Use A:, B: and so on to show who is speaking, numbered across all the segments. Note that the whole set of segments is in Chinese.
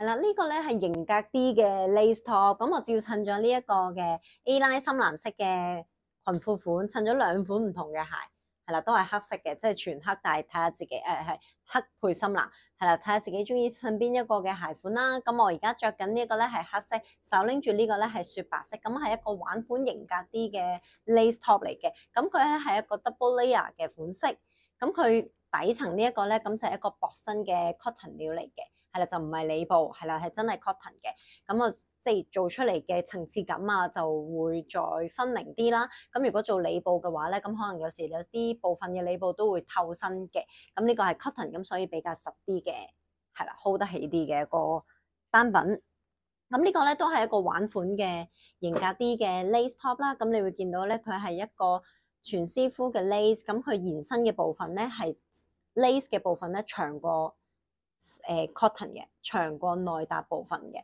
A: 系啦，呢个咧系型格啲嘅 lace top，咁我照衬咗呢一个嘅 a line 深蓝色嘅裙裤款，衬咗两款唔同嘅鞋，系啦，都系黑色嘅，即系全黑，但系睇下自己诶系黑配深蓝，系啦，睇下自己中意衬边一个嘅鞋款啦。咁我而家着紧呢一个咧系黑色，手拎住呢个咧系雪白色，咁系一个玩款型格啲嘅 lace top 嚟嘅，咁佢咧系一个 double layer 嘅款式，咁佢底层呢一个咧咁就系一个薄身嘅 cotton 料嚟嘅。係啦，就唔係里布，係啦，係真係 cotton 嘅。咁我即係做出嚟嘅層次感啊，就會再分明啲啦。咁如果做里布嘅話咧，咁可能有時有啲部分嘅里布都會透身嘅。咁呢個係 cotton，咁所以比較實啲嘅，係啦，hold 得起啲嘅一個單品。咁呢個咧都係一個玩款嘅型格啲嘅 lace top 啦。咁你會見到咧，佢係一個全絲傅嘅 lace，咁佢延伸嘅部分咧係 lace 嘅部分咧長過。诶，cotton 嘅，长过内搭部分嘅，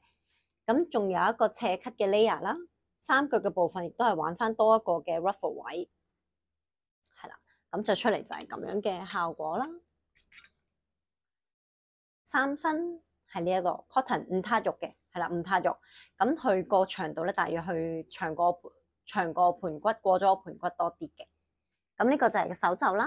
A: 咁仲有一个斜 cut 嘅 layer 啦，三腳嘅部分亦都系玩翻多一个嘅 ruffle 位，系啦，咁就出嚟就系咁样嘅效果啦。三身系呢一个 cotton 唔塌肉嘅，系啦，唔塌肉，咁佢个长度咧，大约去长过长过盘骨，过咗盤骨多啲嘅，咁呢个就系手袖啦。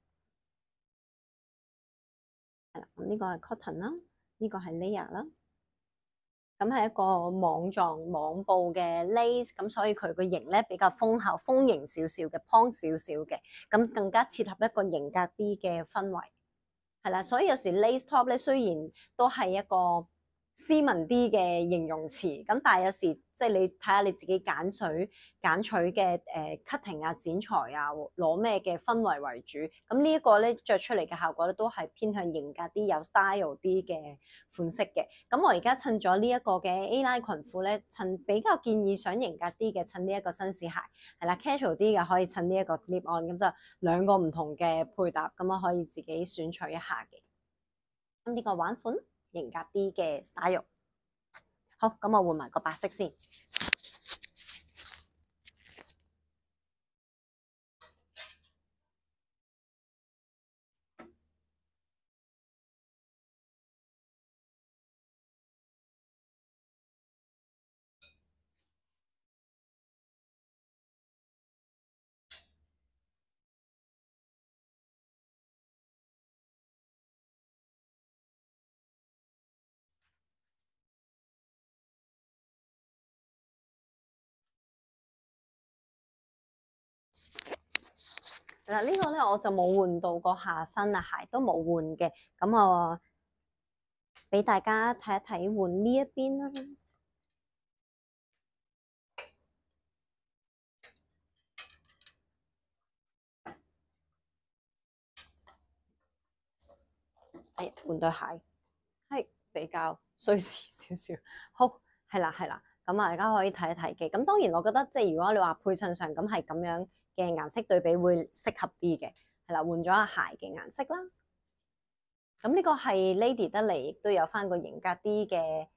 A: 系啦，咁呢个系 cotton 啦，呢个系 layer 啦，咁系一个网状网布嘅 lace，咁所以佢个型咧比较丰厚、丰盈少少嘅，胖少少嘅，咁更加切合一个型格啲嘅氛围，系啦，所以有时 lace top 咧虽然都系一个斯文啲嘅形容詞，咁但係有時即係你睇下你自己揀取揀取嘅誒 cutting 啊、剪裁啊，攞咩嘅氛圍為主。咁呢一個咧着出嚟嘅效果咧都係偏向型格啲、有 style 啲嘅款式嘅。咁我而家趁咗呢一個嘅 A 拉裙褲咧，趁比較建議想型格啲嘅，趁呢一個紳士鞋係啦 casual 啲嘅可以趁呢一個 lip on，咁就兩個唔同嘅配搭咁啊，可以自己選取一下嘅。咁呢個玩款？型格啲嘅打肉，好，咁我换埋个白色先。嗱，呢个咧我就冇换到个下身啊，鞋都冇换嘅，咁我俾大家睇一睇换呢一边啦。哎，换对鞋，系比较衰事少少。好，系啦系啦，咁啊大家可以睇一睇嘅。咁当然，我觉得即系如果你话配衬上咁系咁样。嘅顏色對比會適合啲嘅，係啦，換咗下鞋嘅顏色啦。咁呢個係 Lady 得嚟，都有翻個型格啲嘅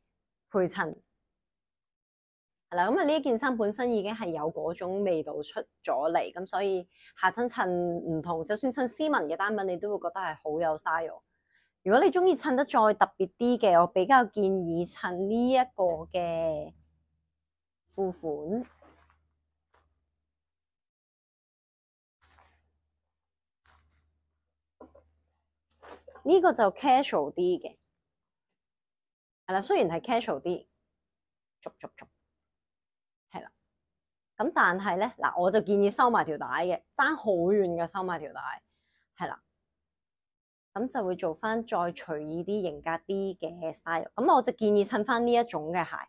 A: 配襯。係啦，咁啊呢件衫本身已經係有嗰種味道出咗嚟，咁所以下身襯唔同，就算襯斯文嘅單品，你都會覺得係好有 style。如果你中意襯得再特別啲嘅，我比較建議襯呢一個嘅付款。呢個就 casual 啲嘅，係啦，雖然係 casual 啲，逐逐逐，係啦，咁但係咧，嗱我就建議收埋條帶嘅，爭好遠嘅收埋條帶，係啦，咁就會做翻再隨意啲、型格啲嘅 style，咁我就建議襯翻呢一種嘅鞋。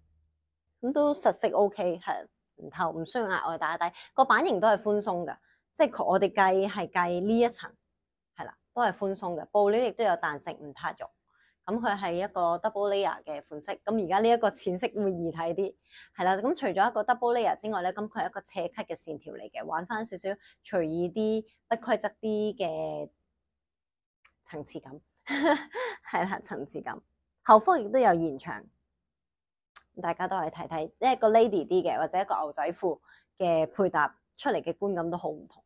A: 咁都實色 O K，係唔透，唔需要額外打底。個版型都係寬鬆嘅，即係我哋計係計呢一層，係啦，都係寬鬆嘅。布料亦都有彈性，唔塌肉。咁佢係一個 double layer 嘅款式。咁而家呢一個淺色會易睇啲，係啦。咁除咗一個 double layer 之外咧，咁佢係一個斜咳嘅線條嚟嘅，玩翻少少隨意啲、不規則啲嘅層次感，係 啦，層次感。後方亦都有延長。大家都係睇睇一個 lady 啲嘅，或者一個牛仔褲嘅配搭出嚟嘅觀感都好唔同。